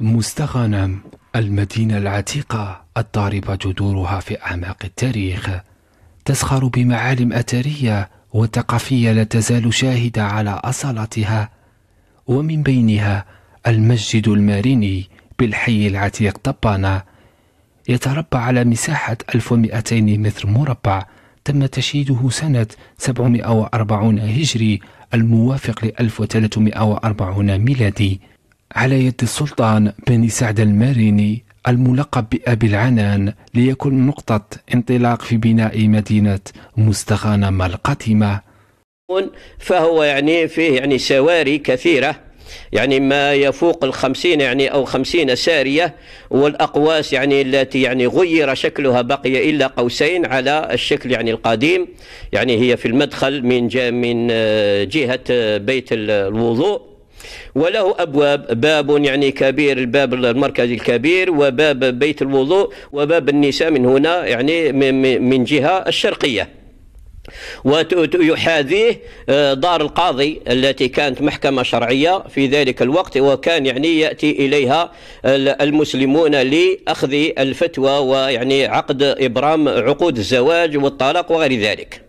مستغانم المدينة العتيقة الضاربة جذورها في أعماق التاريخ تزخر بمعالم أثرية وثقافية لا تزال شاهدة على أصالتها ومن بينها المسجد الماريني بالحي العتيق طبانة يتربع على مساحة 1200 متر مربع تم تشييده سنة 740 هجري الموافق ل 1340 ميلادي على يد السلطان بن سعد الماريني الملقب بأبي العنان ليكون نقطة انطلاق في بناء مدينة مستخانة القديمة فهو يعني فيه يعني سواري كثيرة يعني ما يفوق الخمسين يعني أو خمسين سارية والأقواس يعني التي يعني غير شكلها بقي إلا قوسين على الشكل يعني القديم يعني هي في المدخل من من آه، جهة آه، بيت الوضوء وله أبواب باب يعني كبير الباب المركزي الكبير وباب بيت الوضوء وباب النساء من هنا يعني من جهة الشرقية ويحاذيه آه، دار القاضي التي كانت محكمة شرعية في ذلك الوقت وكان يعني يأتي إليها المسلمون لأخذ الفتوى ويعني عقد إبرام عقود الزواج والطلاق وغير ذلك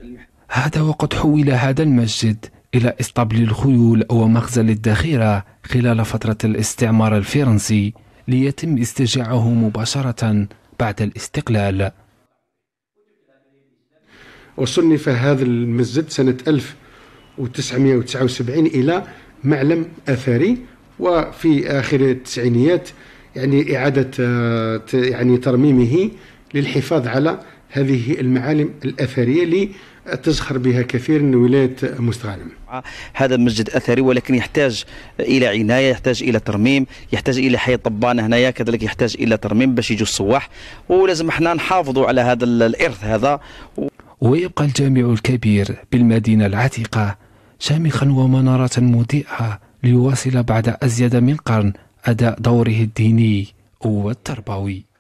هذا وقد حول هذا المسجد إلى إسطبل الخيول مخزن الذخيرة خلال فترة الاستعمار الفرنسي ليتم استرجاعه مباشرة بعد الاستقلال وصنف هذا المسجد سنة 1979 إلى معلم أثري وفي آخر التسعينيات يعني إعادة آه، يعني ترميمه للحفاظ على هذه المعالم الأثرية تزخر بها كثير من ولايه مستغانم. هذا مسجد اثري ولكن يحتاج الى عنايه، يحتاج الى ترميم، يحتاج الى حي طبانه هنايا كذلك يحتاج الى ترميم باش يجوا السواح ولازم احنا نحافظوا على هذا الارث هذا. ويبقى الجامع الكبير بالمدينه العتيقه شامخا ومناره مضيئه ليواصل بعد ازيد من قرن اداء دوره الديني والتربوي.